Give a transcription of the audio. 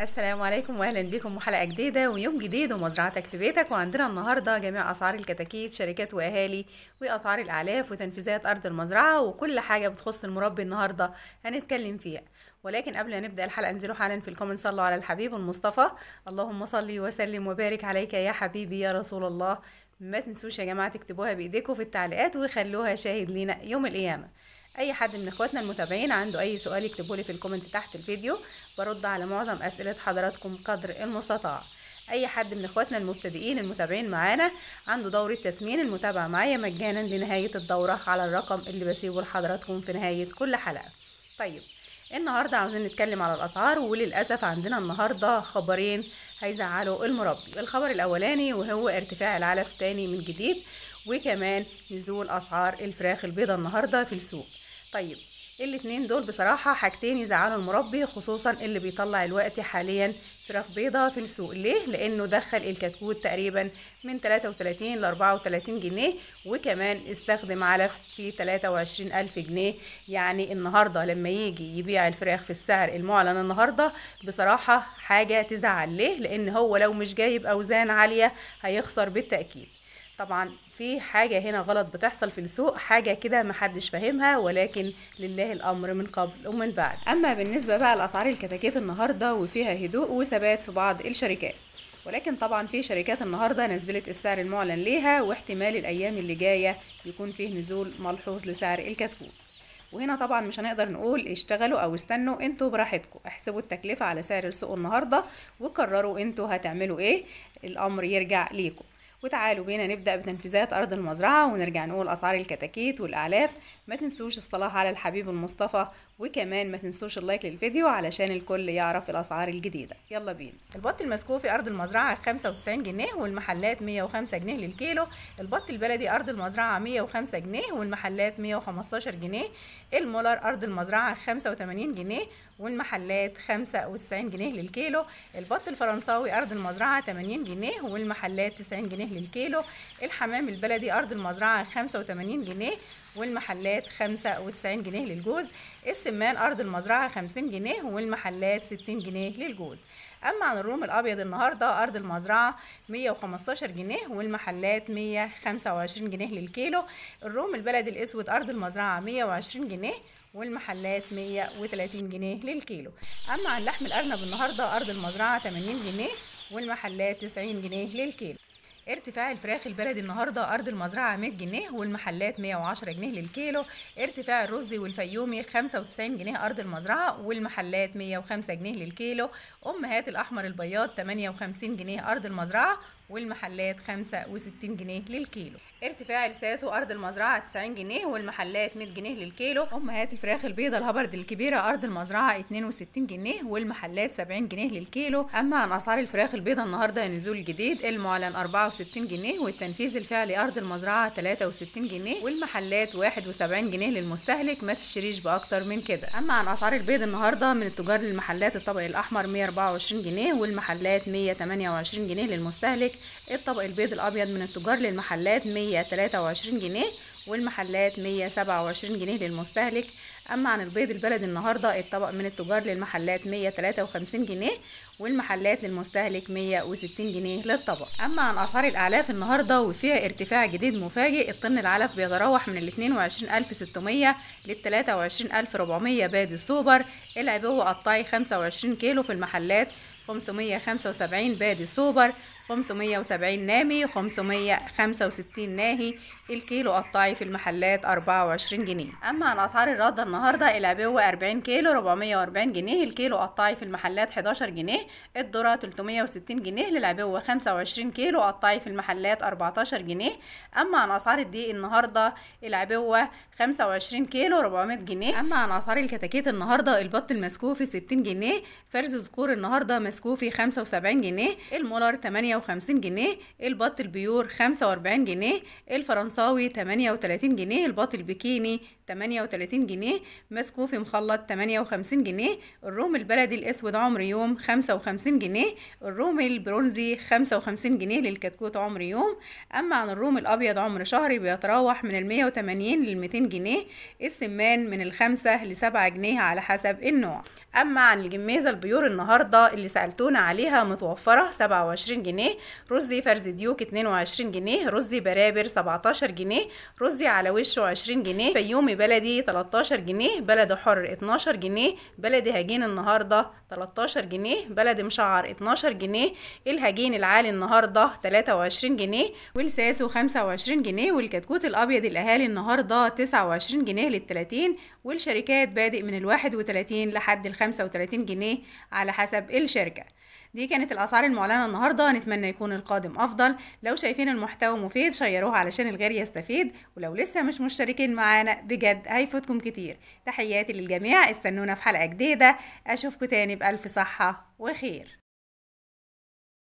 السلام عليكم واهلا بكم وحلقه جديده ويوم جديد ومزرعتك في بيتك وعندنا النهارده جميع اسعار الكتاكيت شركات واهالي واسعار الاعلاف وتنفيذات ارض المزرعه وكل حاجه بتخص المربي النهارده هنتكلم فيها ولكن قبل ما نبدا الحلقه انزلوا حالا في الكومنت صلوا على الحبيب المصطفى اللهم صل وسلم وبارك عليك يا حبيبي يا رسول الله ما تنسوش يا جماعه تكتبوها بايديكم في التعليقات وخلوها شاهد لينا يوم القيامه اي حد من اخواتنا المتابعين عنده اي سؤال يكتبه لي في الكومنت تحت الفيديو برد على معظم اسئله حضراتكم قدر المستطاع اي حد من اخواتنا المبتدئين المتابعين معانا عنده دوره تسمين المتابعه معايا مجانا لنهايه الدوره على الرقم اللي بسيبه لحضراتكم في نهايه كل حلقه طيب النهارده عاوزين نتكلم على الاسعار وللاسف عندنا النهارده خبرين هيزعلوا المربي الخبر الاولاني وهو ارتفاع العلف تاني من جديد وكمان نزول اسعار الفراخ البيضة النهاردة في السوق طيب الاتنين دول بصراحة حاجتين يزعلوا المربي خصوصا اللي بيطلع الوقت حاليا فراخ بيضة في السوق ليه؟ لانه دخل الكتكوت تقريبا من 33 ل 34 جنيه وكمان استخدم علف في 23 ألف جنيه يعني النهاردة لما يجي يبيع الفراخ في السعر المعلن النهاردة بصراحة حاجة تزعل ليه؟ لان هو لو مش جايب اوزان عالية هيخسر بالتأكيد طبعا في حاجة هنا غلط بتحصل في السوق حاجة كده محدش فاهمها ولكن لله الأمر من قبل ومن بعد أما بالنسبة بقى لأسعار الكتاكيت النهاردة وفيها هدوء وثبات في بعض الشركات ولكن طبعا في شركات النهاردة نزلت السعر المعلن ليها واحتمال الأيام اللي جاية يكون فيه نزول ملحوظ لسعر الكتكوت وهنا طبعا مش هنقدر نقول اشتغلوا او استنوا انتوا براحتكم احسبوا التكلفة على سعر السوق النهاردة وقرروا انتوا هتعملوا ايه الامر يرجع ليكم وتعالوا بينا نبدأ بتنفيذات أرض المزرعة ونرجع نقول أسعار الكتاكيت والأعلاف ما تنسوش الصلاة على الحبيب المصطفى وكمان ما تنسوش اللايك للفيديو علشان الكل يعرف الأسعار الجديدة يلا بينا البط المسكوف في أرض المزرعة 95 جنيه والمحلات 105 جنيه للكيلو البط البلدي أرض المزرعة 105 جنيه والمحلات 115 جنيه المولر أرض المزرعة 85 جنيه والمحلات 95 جنيه للكيلو البط الفرنساوي أرض المزرعة 80 جنيه والمحلات 90 جنيه للكيلو الحمام البلدي أرض المزرعة 85 جنيه والمحلات 95 جنيه للجوز السمان أرض المزرعة 50 جنيه والمحلات 60 جنيه للجوز أما عن الروم الأبيض النهاردة أرض المزرعة 115 جنيه والمحلات 125 جنيه للكيلو الروم البلدي الأسود أرض المزرعة 120 جنيه والمحلات 130 جنيه للكيلو أما عن لحم الأرنب النهاردة أرض المزرعة 80 جنيه والمحلات 90 جنيه للكيلو ارتفاع الفراخ البلدي النهارده ارض المزرعه 100 جنيه والمحلات 110 جنيه للكيلو ارتفاع الرز والفيومي 95 جنيه ارض المزرعه والمحلات 105 جنيه للكيلو امهات الاحمر البياض 58 جنيه ارض المزرعه والمحلات 65 جنيه للكيلو ارتفاع الساس وارض المزرعه 90 جنيه والمحلات 100 جنيه للكيلو امهات الفراخ البيضه الهبرد الكبيره ارض المزرعه 62 جنيه والمحلات 70 جنيه للكيلو اما عن اسعار الفراخ البيضه النهارده نزول جديد المعلن 64 جنيه والتنفيذ الفعلي ارض المزرعه 63 جنيه والمحلات 71 جنيه للمستهلك ما تشتريش باكتر من كده اما عن اسعار البيض النهارده من التجار للمحلات الطبق الاحمر 124 جنيه والمحلات 128 جنيه للمستهلك لحضرتك الطبق البيض الابيض من التجار للمحلات 123 جنيه والمحلات 127 جنيه للمستهلك اما عن البيض البلد النهارده الطبق من التجار للمحلات 153 جنيه والمحلات للمستهلك 160 جنيه للطبق اما عن اسعار الاعلاف النهارده وفيها ارتفاع جديد مفاجئ الطن العلف بيتراوح من ال 22600 لل 23400 باد السوبر العبوه قطعي 25 كيلو في المحلات 575 بادي سوبر 570 نامي و565 ناهي الكيلو قطعي في المحلات 24 جنيه اما عن اسعار الرده النهارده العبوه 40 كيلو 440 جنيه الكيلو قطعي في المحلات 11 جنيه الذره 360 جنيه للعبوه 25 كيلو قطعي في المحلات 14 جنيه اما عن اسعار الدقيق النهارده العبوه 25 كيلو 400 جنيه اما عن اسعار الكتاكيت النهارده البط المسكوفي 60 جنيه فرز ذكور النهارده مسكوفي 75 جنيه المولر 8 150 جنيه البط البيور 45 جنيه الفرنساوي 38 جنيه البط البكيني 38 جنيه مسكوفي مخلط 58 جنيه الروم البلدي الاسود عمر يوم 55 جنيه الروم البرونزي 55 جنيه للكتكوت عمر يوم اما عن الروم الابيض عمر شهري بيتراوح من ال 180 لل 200 جنيه السمان من الخمسة لسبعة جنيه على حسب النوع اما عن الجميزه البيور النهارده اللي سالتونا عليها متوفره 27 جنيه رزي فرز ديوك 22 جنيه رزي برابر 17 جنيه رزي على وشه 20 جنيه فيومي بلدي 13 جنيه بلد حر 12 جنيه بلد هجين النهارده 13 جنيه بلد مشعر 12 جنيه الهجين العالي النهارده 23 جنيه والساسو 25 جنيه والكتكوت الابيض الاهالي النهارده 29 جنيه لل 30 والشركات بادئ من ال 31 لحد ال 35 جنيه على حسب الشركة دي كانت الأسعار المعلنة النهاردة نتمنى يكون القادم أفضل لو شايفين المحتوى مفيد شيروه علشان الغير يستفيد ولو لسه مش مشتركين معانا بجد هيفوتكم كتير تحياتي للجميع استنونا في حلقة جديدة أشوفكم تاني بألف صحة وخير